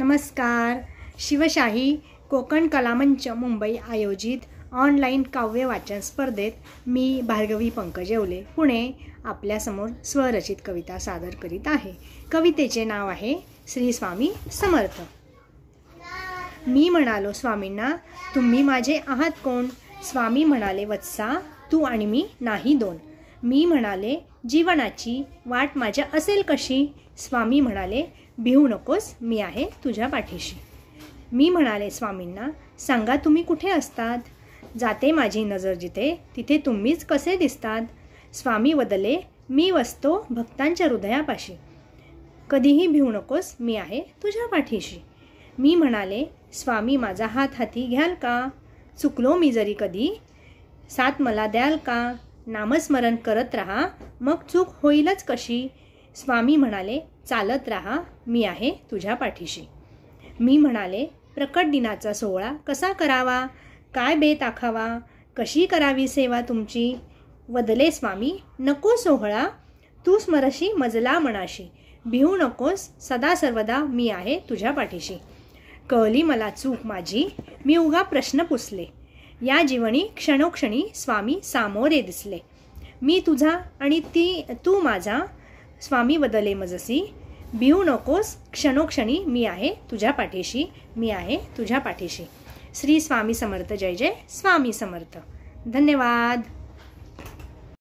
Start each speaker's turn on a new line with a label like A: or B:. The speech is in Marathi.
A: नमस्कार शिवशाही कोकण कलामंच मुंबई आयोजित ऑनलाईन काव्य वाचन स्पर्धेत मी भार्गवी पंकज येवले पुणे आपल्यासमोर स्वरचित कविता सादर करीत आहे कवितेचे नाव आहे श्री स्वामी समर्थ मी म्हणालो स्वामींना तुम्ही माझे आहात कोण स्वामी म्हणाले वत्सा तू आणि मी नाही दोन मी म्हणाले जीवनाची वाट माझ्या असेल कशी स्वामी म्हणाले भिवू नकोस मी आहे तुझ्या पाठीशी मी म्हणाले स्वामींना सांगा तुम्ही कुठे असतात जाते माझी नजर जिथे तिथे तुम्हीच कसे दिसतात स्वामी बदले मी वसतो भक्तांच्या हृदयापाशी कधीही भिवू नकोस मी आहे तुझ्या पाठीशी मी म्हणाले स्वामी माझा हात हाती घ्याल का चुकलो मी जरी कधी साथ मला द्याल का नामस्मरण करत रहा मग चूक होईलच कशी स्वामी म्हणाले चालत राहा मी आहे तुझ्या पाठीशी मी म्हणाले प्रकट दिनाचा सोहळा कसा करावा काय बेत आखावा कशी करावी सेवा तुमची वदले स्वामी नको सोहळा तू स्मरशी मजला मनाशी भिऊ नकोस सदा सर्वदा मी आहे तुझ्या पाठीशी कळली मला चूक माझी मी उगा प्रश्न पुसले या जीवनी क्षणोक्षणी स्वामी सामोरे दिसले मी तुझा आणि ती तू माझा स्वामी बदले मजसी बिहू नकोस क्षणोक्षणी मी आहे तुझ्या पाठीशी मी आहे तुझ्या पाठीशी श्री स्वामी समर्थ जय जय स्वामी समर्थ धन्यवाद